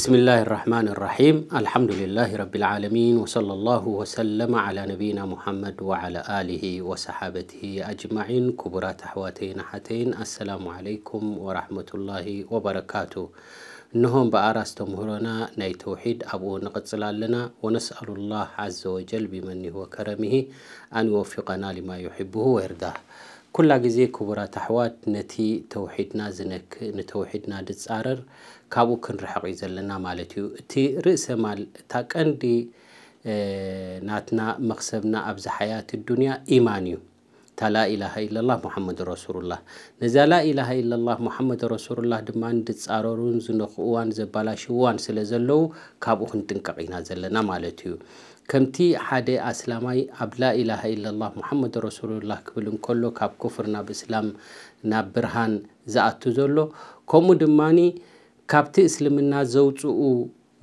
بسم الله الرحمن الرحيم الحمد لله رب العالمين وصلى الله وسلم على نبينا محمد وعلى آله وصحابته أجمعين كبرات حواتين حتين السلام عليكم ورحمة الله وبركاته نهم بأراس تمهرنا ناي توحيد أبو نقتل لنا ونسأل الله عز وجل بمنه وكرمه أن يوفقنا لما يحبه ويرضاه ኩላ ግዜ ክቡራት ኣሕዋት ነቲ ተውሒድና ዝነክእ ንተውሒድና ድፃረር ካብኡ ክንርሕቕ እዩ ዘለና ማለት እዩ እቲ ርእሰ ማል እታ ቀንዲ ናትና መክሰብና ኣብዚ ሓያት ዱንያ ኢማን እዩ እታ ላኢላሃ ኢለላ ሙሓመድ ረሱሉላህ ነዛ ላኢላሃ ኢለላ ሙሓመድ ረሱሉላህ ድማ ድፃረሩን ዝነኽእዋን ዘባላሽዋን ስለ ዘለው ካብኡ ክንጥንቀቕ ኢና ዘለና ማለት እዩ ከምቲ ሓደ ኣስላማይ ኣብ ላኢላሃ ኢለላ ሙሓመድ ረሱሉላህ ክብል እንከሎ ካብ ኩፍር ናብ እስላም ናብ ብርሃን ዝኣቱ ዘሎ ከምኡ ድማኒ ካብቲ እስልምና ዘውፅኡ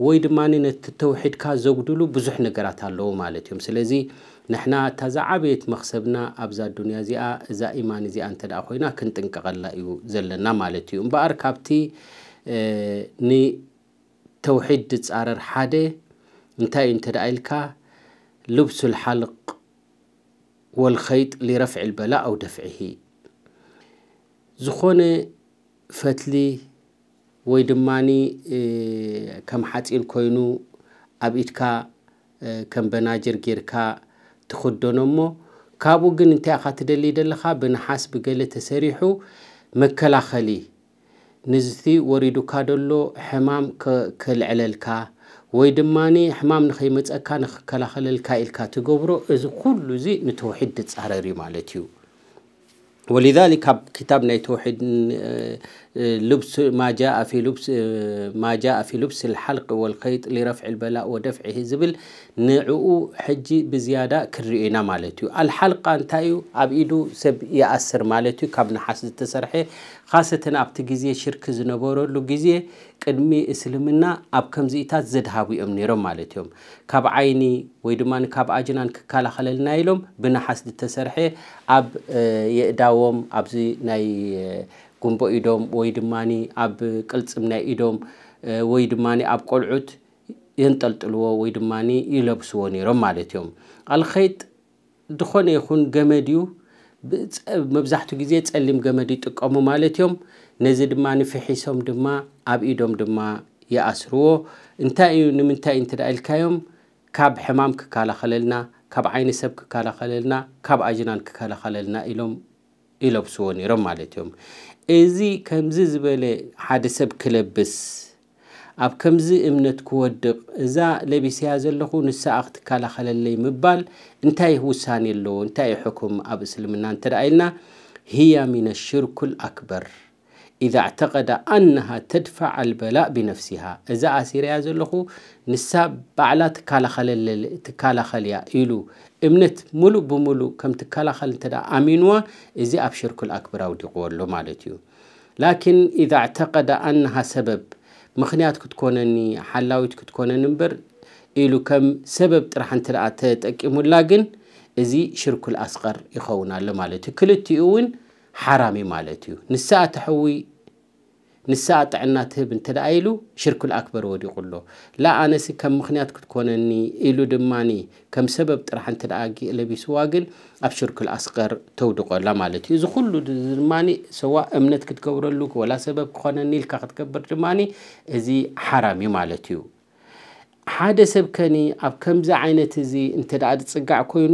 ወይ ድማ ነቲ ተውሒድካ ዘጉድሉ ብዙሕ ነገራት ኣለዉ ማለት እዮም ስለዚ ንሕና እታ ዝዓበየት መክሰብና ኣብዛ ዱንያ እዚኣ እዛ ኢማን እዚኣ እንተ ደኣ ኮይና ክንጥንቀቐላ እዩ ዘለና ማለት እዩ እምበኣር ካብቲ ንተውሒድ ዝፃረር ሓደ እንታይ እዩ እንተ ደኣ ኢልካ لبس الحلق والخيط لرفع البلاء أو دفعه زخون فتلي ወይ ድማኒ ከም ሓፂን ኮይኑ ኣብ ኢድካ ከም በናጅር ጌርካ ትኽደኖ እሞ ካብኡ ግን እንታይ ኢኻ ትደሊ ዘለኻ ብነሓስ ብገለ ተሰሪሑ መከላኸሊ ንዝቲ ወሪዱካ ደሎ ሕማም ከልዕለልካ ወይ ድማ ሕማም ንኸይመፀካ ንክከላኸለልካ ኢልካ ትገብሮ እዚ ኩሉ እዚ ንተውሒድ ትፃረር እዩ ማለት እዩ ወሊዛሊክ ካብ ክታብ ናይ ተውሒድ لبس ما جاء في لبس ما جاء في لبس الحلق والخيط لرفع البلاء ودفعه زبل نعو حجي بزيادة كرئنا مالتيو الحلق انتايو ابيدو سب يأسر مالتيو كابن حاسد تسرحي خاصة ابت جزية شرك زنبورو لو جزية قدمي اسلمنا اب كمزيتات زدهاوي ام نيرو مالتيوم كاب عيني ويدمان كاب اجنان ككالا خللنا يلوم بنا حاسد تسرحي اب اه، يقداوم ابزي ناي اه، كون بإيدهم ويدماني أب كلتمنا إيدهم ويدماني أب قلعت ينتلتلوا ويدماني يلبسوني رم مالتهم الخيط دخون يكون جمديو مبزحتو جزية تسلم جمدي تقامو مالتهم نزد ما نفحيسهم دما أب إيدهم دما يأسروا انتاي نمنتاي انتدأ الكايوم كاب حمام ككالا خللنا كاب عين سب ككالا خللنا كاب أجنان ككالا خللنا إلهم ይለብስዎ ነይሮም ማለት እዮም እዚ ከምዚ ዝበለ ሓደ ሰብ ክለብስ ኣብ ከምዚ እምነት ክወድቕ እዛ ለቢስያ ዘለኹ ንሳኣ ክትከላኸለለይ ምባል እንታይ ውሳኒ ኣለዎ እንታይ ሕኩም ኣብ እስልምና እንተደ ኢልና ህያ ሚን ሽርኩ ልኣክበር إذا اعتقد أنها تدفع البلاء بنفسها إذا أسير يا زلخو نساب بعلا تكالا خليا إلو إمنت ملو بملو كم تكالا خل تدا أمينوا إذا أبشر كل أكبر أو دقور لو لكن إذا اعتقد أنها سبب مخنيات كتكونني حلاوي كتكونني نبر إلو كم سبب ترح انت رأتك إمو لكن إذا شركو الأصغر يخونا لو مالتيو كل التيوين ሓራም እዩ ማለት እዩ ንሳኣ ተሐዊ ንሳኣ ጥዕና ትህብ እንተደኣ ኢሉ ሽርክል ኣክበር ወዲቑ ኣሎ ላ ኣነሲ ከም ምክንያት ክትኮነኒ ኢሉ ድማኒ ከም ሰበብ ጥራሕ እንተ ደኣ ለቢስዋ ግን ኣብ ሽርክል ኣስቀር ተውድቆላ ማለት እዩ እዚ ኩሉ ድማኒ ሰዋ እምነት ክትገብረሉ ወላ ሰበብ ክኾነኒ ኢልካ ክትገብር ድማኒ እዚ ሓራም እዩ ማለት እዩ ሓደ ሰብ ከኒ ኣብ ከምዚ ዓይነት እዚ እንተ ደኣ ዝፅጋዕ ኮይኑ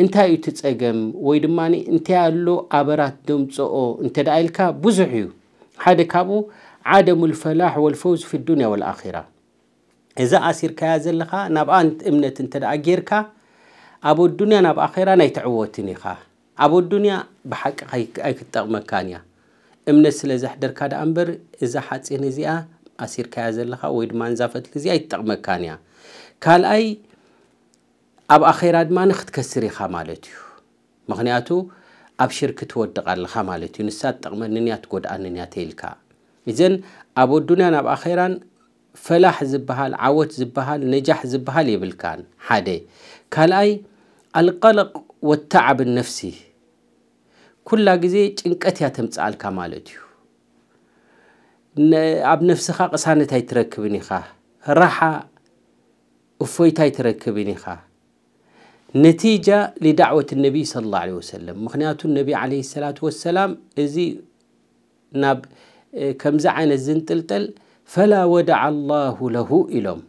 እንታይ እዩ ትፀገም ወይ ድማ እንታይ ኣሎ ኣበራት ደምፅኦ እንተደኣ ኢልካ ብዙሕ እዩ ሓደ ካብኡ ዓደሙ ልፈላሕ ወልፈውዝ ፊ ዱንያ ወልኣኺራ እዛ ኣሲርካያ ዘለኻ ናብኣ እምነት እንተደኣ ጌርካ ኣብ ኣዱንያ ናብ ኣኼራ ናይ ተዕወትን ኢኻ ኣብ ኣዱንያ ብሓቂ ኣይክትጠቕመካን እያ እምነት ስለ ዘሕደርካ ደኣ እምበር እዛ ሓፂን እዚኣ ኣሲርካያ ዘለኻ ወይ ድማ እንዛ ፈትሊ እዚኣ ኣይትጠቕመካን እያ ካልኣይ ኣብ ኣኼራ ድማ ንክትከስር ኢኻ ማለት እዩ ምክንያቱ ኣብ ሽርክ ትወድቕ ኣለኻ ማለት እዩ ንሳ ትጠቕመንን እያ ትጎድኣንን እያ ተይልካ እዘን ኣብ ወዱንያ ናብ ኣኼራን ፈላሕ ዝበሃል ዓወት ዝበሃል ነጃሕ ዝበሃል የብልካን ሓደ ካልኣይ ኣልቀለቕ ወተዓብን ነፍሲ ኩላ ግዜ ጭንቀት እያ ተምፅኣልካ ማለት እዩ ኣብ ነፍስኻ ቅሳነት ኣይትረክብን ኢኻ ራሓ እፎይታ ኣይትረክብን ኢኻ نتيجة لدعوة النبي صلى الله عليه وسلم مخنيات النبي عليه الصلاة والسلام إزي ناب كمز عين الزنتلتل فلا ودع الله له إلهم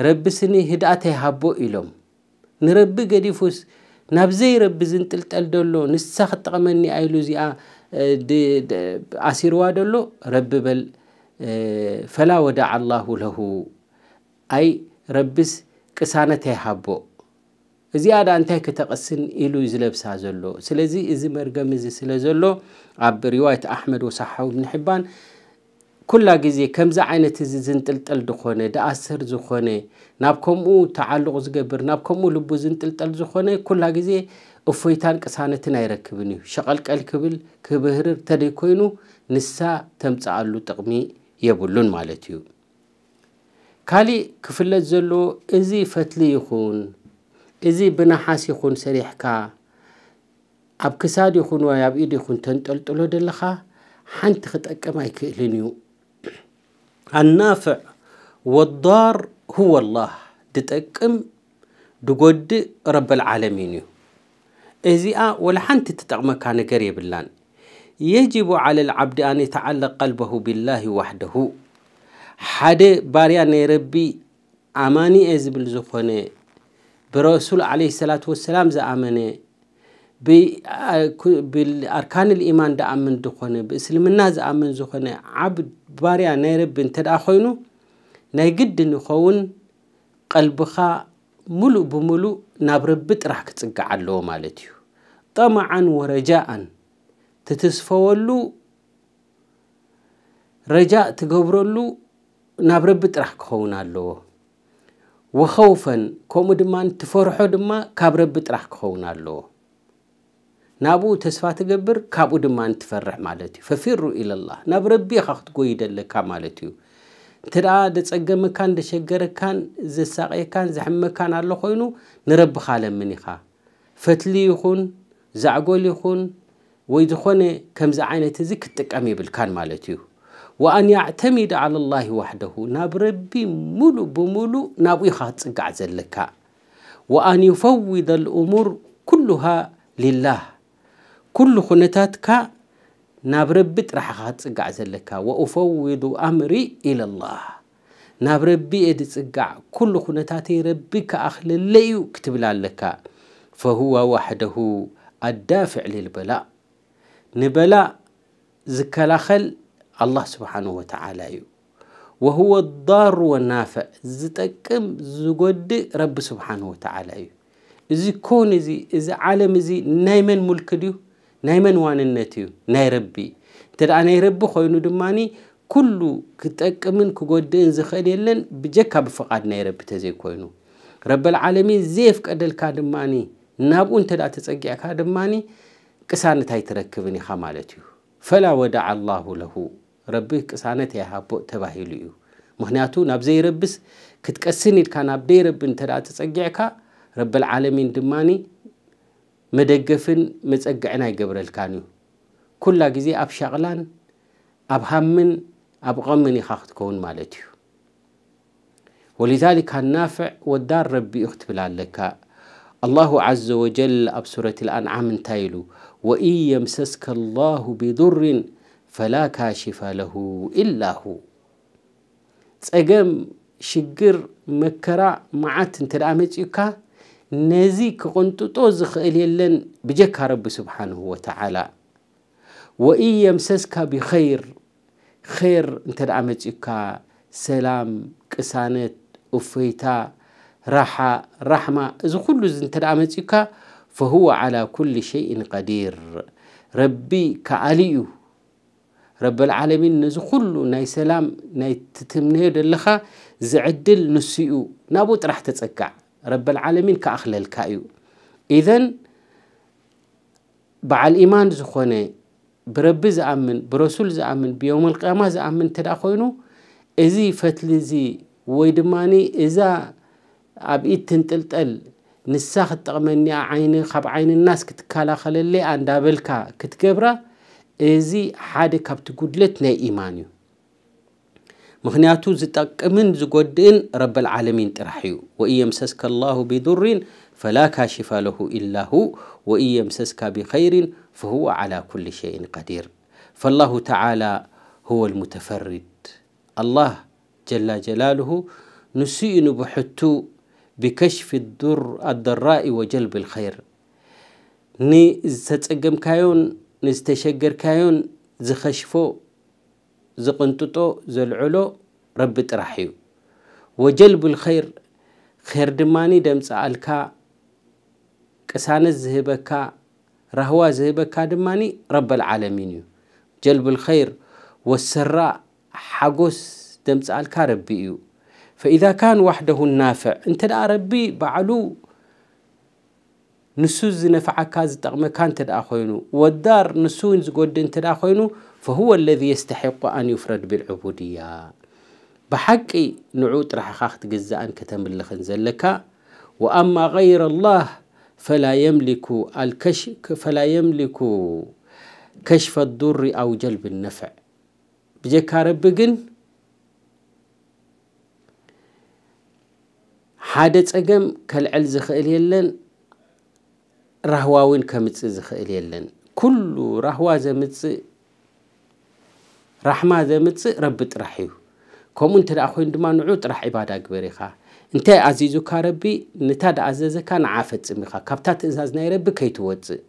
رب سني هدأته هبو إلهم نرب قديفوس نابزي رب زنتلتل دلو نسخ تقمني أيلو زي آه، أسيروا دلو رب بل آه، فلا ودع الله له أي ربس ቅሳነት ኣይሃቦ እዚኣ ዳ እንታይ ክተቐስን ኢሉ ዝለብሳ ዘሎ ስለዚ እዚ መርገም እዚ ስለ ዘሎ ኣብ ሪዋይት ኣሕመድ ወሳሓዊ ብን ኩላ ግዜ ከምዚ ዓይነት እዚ ዝንጥልጠል ዝኾነ ዳኣስር ዝኾነ ናብ ከምኡ ተዓልቑ ዝገብር ናብ ከምኡ ልቡ ዝንጥልጠል ዝኾነ ኩላ ግዜ እፎይታን ቅሳነትን ኣይረክብን እዩ ሸቐልቀል ክብል ክብህርር ተደይ ኮይኑ ንሳ ተምፅኣሉ ጥቕሚ የብሉን ማለት እዩ ካሊእ ክፍለጥ ዘለዎ እዚ ፈትሊ ይኹን እዚ ብናሓስ ይኹን ሰሪሕካ ኣብ ክሳድ ይኹን ወይ ኣብ ኢድ ይኹን ተንጠልጥሎ ደለኻ ሓንቲ ክጠቅም ኣይክእልን እዩ ኣናፍዕ ወዳር ሁወ ላህ ድጠቅም ድጎድእ ረብልዓለሚን እዩ እዚኣ ወላ ሓንቲ ትጠቕመካ ነገር የብላን የጅቡ ዓለ ልዓብዲ ኣን የተዓለቕ ቀልበሁ ብላሂ ዋሕደሁ ሓደ ባርያ ናይ ረቢ ኣማኒ እየ ዝብል ዝኾነ ብረሱል ዓለ ሰላት ወሰላም ዝኣመነ ብኣርካን ልኢማን ዝኣምን ዝኾነ ብእስልምና ዝኣምን ዝኾነ ዓብ ባርያ ናይ ረቢ እንተ ደኣ ኮይኑ ናይ ግዲ ንኸውን ቀልብኻ ሙሉእ ብምሉእ ናብ ረቢ ጥራሕ ክፅጋዕ ኣለዎ ማለት እዩ ጠማዓን ወረጃእን ትትስፈወሉ ረጃእ ትገብረሉ ናብ ረቢ ጥራሕ ክኸውን ኣለዎ ወኸውፈን ከምኡ ድማ ትፈርሖ ድማ ካብ ረቢ ጥራሕ ክኸውን ኣለዎ ናብኡ ተስፋ ትገብር ካብኡ ድማ ትፈርሕ ማለት እዩ ፈፊሩ ኢለላ ናብ ረቢ ኢኻ ክትጎይደ ኣለካ ማለት እዩ እንተ ደኣ ደፀገመካን ደሸገረካን ዘሳቀየካን ዘሕመካን ኣሎ ኮይኑ ንረቢኻ ለምን ኢኻ ፈትሊ ይኹን ዛዕጎል ይኹን ወይ ዝኾነ ከምዚ ዓይነት እዚ ክትጥቀም ይብልካን ማለት እዩ وأن يعتمد على الله وحده نبربي ملو بملو نبوي خاتس قعزلكا وأن يفوض الأمور كلها لله كل خنتاتك نبربي ترح خاتس قعزلكا وأفوض أمري إلى الله نبربي إدس كل خنتاتي ربك أخل اللي يكتب لك فهو وحده الدافع للبلاء نبلاء زكالخل خل الله سبحانه وتعالى እዩ وهو الضار والنافع ዝጠቅም ዝጎድእ ረቢ سبحانه وتعالى እዩ እዚ ኮን እዚ እዚ ዓለም እዚ ናይ መን ሙልክ ድዩ ናይ መን ዋንነት እዩ ናይ ረቢ እንተ ደኣ ናይ ረቢ ኮይኑ ድማኒ ኩሉ ክጠቅምን ክጎድእን ዝኽእል የለን ብጀካ ብፍቓድ ናይ ረቢ ተዘይኮይኑ ረቢ ልዓለሚን ዘየፍቀደልካ ድማኒ ናብኡ እንተ ደኣ ተፀጊዕካ ድማኒ ቅሳነት ኣይትረክብን ኢኻ ማለት እዩ ፈላ ወዳዓ ላሁ ለሁ ረቢ ቅሳነት የሃቦእ ተባሂሉ እዩ ምክንያቱ ናብ ዘይረብስ ክትቀስን ኢልካ ናብ ደይረቢ እንተ ተፀጊዕካ ረብልዓለሚን ድማኒ መደገፍን መፀግዕን ኣይገብረልካን እዩ ኩላ ግዜ ኣብ ሸቕላን ኣብ ሃምን ኣብ ቐምን ኢኻ ክትከውን ማለት እዩ ወሊዛሊካ ናፍዕ ወዳር ረቢኡ ክትብል ኣለካ ኣላሁ ዓዘ ወጀል ኣብ ሱረት ልኣንዓም እንታይ ኢሉ ወኢን የምሰስከ ላሁ ብضርን فلا كاشف له إلا هو تسأجم شجر مكرا معات انت الأمج إكا نزيك كنت توزخ إليلن بجك رب سبحانه وتعالى وإن يمسسك بخير خير انت الأمج سلام كسانت أفيتا راحة رحمة إذا كل انت الأمج فهو على كل شيء قدير ربي كأليو ረቢ ልዓለሚን ነዚ ኩሉ ናይ ሰላም ናይ ትትምንሄ ዘለኻ ዝዕድል ንሱ እዩ ናብኡ ጥራሕ ተፀጋዕ ረቢ ልዓለሚን ከኣኽለልካ እዩ ኢዘን በዓል ኢማን ዝኾነ ብረቢ ዝኣምን ብረሱል ዝኣምን ብዮም ልቅያማ ዝኣምን እንተ ደኣ ኮይኑ እዚ ፈትሊ እዚ ወይ ድማኒ እዛ ኣብ ኢድ ትንጥልጠል ንሳ ክትጠቕመኒኣ ዓይኒ ካብ ዓይኒ ናስ ክትከላኸለለኣ እንዳበልካ ክትገብራ እዚ ሓደ ካብቲ ጉድለት ናይ ኢማን እዩ ምክንያቱ ዝጠቅምን ዝጎድእን ረብልዓለሚን ጥራሕ እዩ ወኢየምሰስከ ላሁ ቢዱርን ፈላ ካሽፋ ለሁ ኢላ ሁ ወኢየምሰስካ ብኸይርን فهو على كل شيء قدير فالله تعالى هو المتفرد الله جل جلاله نسيء بحتو بكشف الضر الضراء وجلب الخير ني زتسقم كايون ንዝተሸገርካዮን ዝኸሽፎ ዝቕንጥጦ ዘልዕሎ ረቢ ጥራሕ እዩ ወጀልብ ልኸይር ር ድማኒ ደምፃኣልካ ቅሳነት ዝህበካ ራህዋ ዝህበካ ድማኒ ረብልዓለሚን እዩ ጀልብ ልኸይር ወሰራእ ሓጎስ ደምፃኣልካ ረቢ እዩ ፈኢዛ ካን ዋሕደሁ ናፍዕ እንተ ደኣ ረቢ ባዕሉ نسوز نفعكاز تغمى كانت الأخوينو والدار نسوز قدنت الأخوينو فهو الذي يستحق أن يفرد بالعبودية بحقي نعود راح خاخت جزاء كتم اللخن زلكا وأما غير الله فلا يملك الكش فلا يملك كشف الضر أو جلب النفع بجكارب بجن حادث أجم كالعلز خيل يلن رهوا ውን ከምፅእ ዝኽእል የለን ኩሉ ራህዋ ዘምፅእ ራሕማ ዘምፅእ ረቢ ጥራሕ እዩ ከምኡ እንተ ደኣ ኮይኑ ድማ ንዑ ጥራሕ ዒባዳ ግበር ኢኻ እንታይ ኣዚዙካ ረቢ ንታ ደኣ ዘዘካ ንዓ ፈፅም ኢኻ ካብታ ትእዛዝ ናይ ረቢ ከይትወፅእ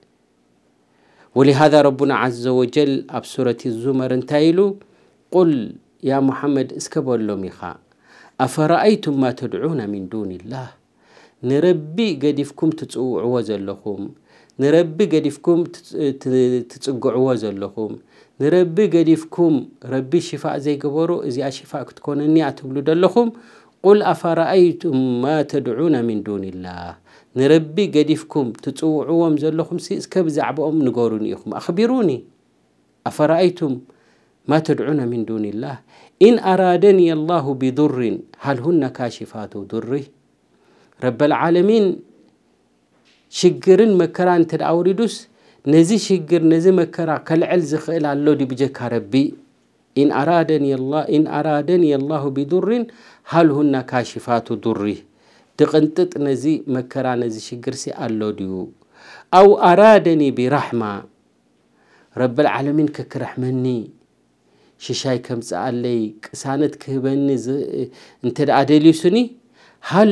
ወሊሃذ ረቡና ዘ ወጀል ኣብ ሱረት ዙመር እንታይ ኢሉ ቁል ያ ሙሓመድ እስከበሎም ኢኻ ኣፈረአይቱም ማ ተድዑና ምን ዱን ላህ ንረቢ ገዲፍኩም ትፅውዕዎ ዘለኹም ንረቢ ገዲፍኩም ትፅግዕዎ ዘለኹም ንረቢ ገዲፍኩም ረቢ ሽፋእ ዘይገበሩ እዚኣ ሽፋእ ክትኮነኒ ኣትብሉ ደለኹም ቁል ኣፈረኣይቱም ማ ተድዑና ምን ዱንላህ ንረቢ ገዲፍኩም ትፅውዕዎም ዘለኹም እስከ ብዛዕባኦም ንገሩኒ ኢኹም ኣኽቢሩኒ ኣፈረኣይቱም ማ ተድዑና ምን ዱንላህ ኢን ኣራደኒ ላሁ ብضርን ሃልሁና ካሽፋቱ ضሪ رب العالمين شجرن مكرا انت اوريدوس نزي شجر نزي مكرا كالعل زخيل الله دي بجك ربي إن أرادني الله إن أرادني الله بدر هل هن كاشفات ضره تقنطط نزي مكرا نزي شجر سي الله ديو أو أرادني برحمة رب العالمين ككرحمني ششاي كمس علي كسانت كهبني انت أدليسني هل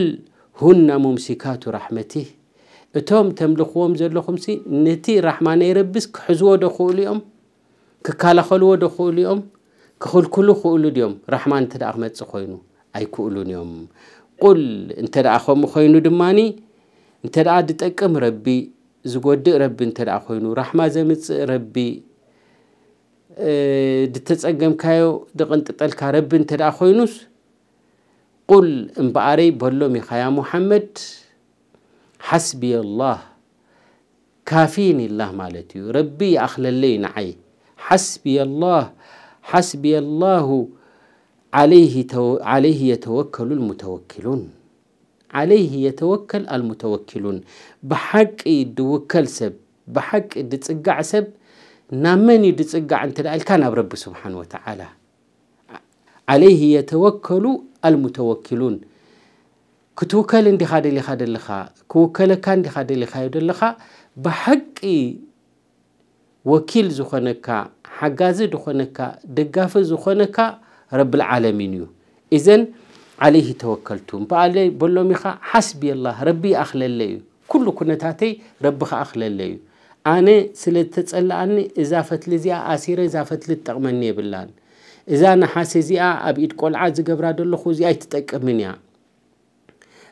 ሁና ሙምሲካቱ ራሕመቲህ እቶም ተምልኽዎም ዘለኹምሲ ነቲ ራሕማ ናይ ረብስ ክሕዝዎ ደኽእሉ እዮም ክከላኸልዎ ደኽእሉ እዮም ክኽልክሉ ክእሉ ድዮም ራሕማ እንተ ደኣ ክመፅእ ኮይኑ ኣይክእሉን እዮም ቁል እንተ ደኣ ከምኡ ኮይኑ ድማኒ እንተ ደኣ ዝጠቅም ረቢ ዝጎድእ ረቢ እንተ ደኣ ኮይኑ ራሕማ ዘምፅእ ረቢ ድተፀገምካዮ ድቕንጥጠልካ ረቢ እንተ ደኣ ኮይኑስ ቁል እምበኣረይ በሎም ኢኻያ ሙሓመድ ሓስቢየ ላህ ካፊን ኢላህ ማለት እዩ ረቢ ይኣኽለለይ ንዓይ ሓስቢየ ላህ ሓስቢየ ላሁ ዓለይህ የተወከሉ ልሙተወኪሉን ዓለይህ የተወከል አልሙተወኪሉን ብሓቂ ድውከል ሰብ ብሓቂ ድፅጋዕ ሰብ ናብ መን እዩ ድፅጋዕ እንተ ደኣ ኢልካ ናብ ረቢ ስብሓን ወተዓላ ዓለይህ የተወከሉ المتوكلون كتوكل اندي خادي لي خادي لخا كوكل كان دي خادي لي خايد لخا بحقي وكيل زخنكا حجاز دخنكا دقاف زخنكا رب العالمين يو إذن عليه توكلتم بعلي بلومي خا حسبي الله ربي أخللي كل كنتاتي ربي خا أخللي أنا سلتت أني إذا فتلزي أسير إذا فتلت بالله እዛ ናሓሰ እዚኣ ኣብ ኢድ ቆልዓ ዝገብራ ደለኹ እዚኣ ይትጠቅምን እያ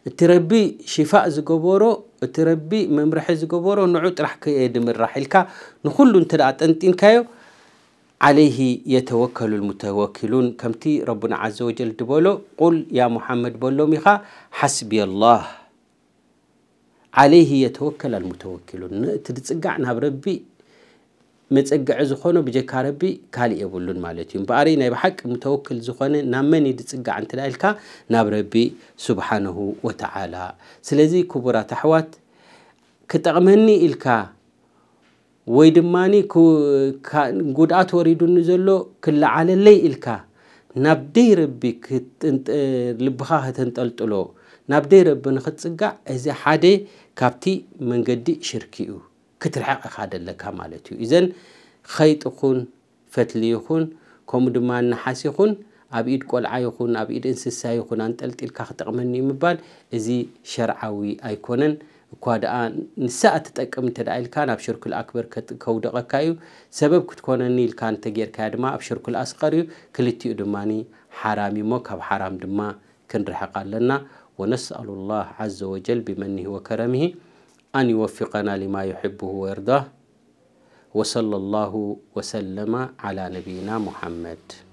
እቲ ረቢ ሽፋእ ዝገበሮ እቲ ረቢ መምርሒ ዝገበሮ ንዑ ጥራሕ ከየድ ምራሕ ኢልካ ንኩሉ እንተ ደኣ ጠንጢንካዮ ዓለይህ የተወከሉ ልሙተወኪሉን ከምቲ ረብና ዘ ወጀል ድበሎ ቁል ያ ሙሓመድ በሎም ኢኻ ሓስቢየ ላህ ዓለይህ የተወከል አልሙተወኪሉን እቲ ድፅጋዕ ናብ ረቢ መፀግዒ ዝኾነ ብጀካ ረቢ ካሊእ የብሉን ማለት እዩ እምበኣሪ ናይ ብሓቂ ምተወክል ዝኾነ ናብ መን ድፅጋዕ እንተ ኢልካ ናብ ረቢ ስብሓንሁ ወተዓላ ስለዚ ክቡራት ኣሕዋት ክጠቕመኒ ኢልካ ወይ ድማኒ ጉድኣት ወሪዱኒ ዘሎ ክለዓለለይ ኢልካ ናብ ደይ ረቢ ልብኻ ከተንጠልጥሎ ናብ ደይ ረቢ ንኽትፅጋዕ እዚ ሓደ ካብቲ መንገዲ ሽርክ እዩ ክትርሓቕ ኢኻ ደለካ ማለት እዩ እዘን ከይጥ ይኹን ፈትሊ ይኹን ከምኡ ድማ ንሓስ ይኹን ኣብ ኢድ ቆልዓ ይኹን ኣብ ኢድ እንስሳ ይኹን ኣንጠልጢልካ ክጠቕመኒ ምባል እዚ ሸርዓዊ ኣይኮነን እኳ ደኣ ንሳኣ ትጠቅም እንተ ደኣ ኢልካ ናብ ሽርኩል ኣክበር ከውደቐካ እዩ ሰበብ ክትኮነኒ ኢልካ እንተጌርካያ ድማ ኣብ ሽርኩል ኣስቀር እዩ ክልቲኡ ድማኒ ሓራም እሞ ካብ ሓራም ድማ ክንርሕቕ ኣለና ወነስአሉ ላህ ዓዘ ወጀል ብመኒሂ ወከረሚሂ أن يوفقنا لما يحبه ويرضاه وصلى الله وسلم على نبينا محمد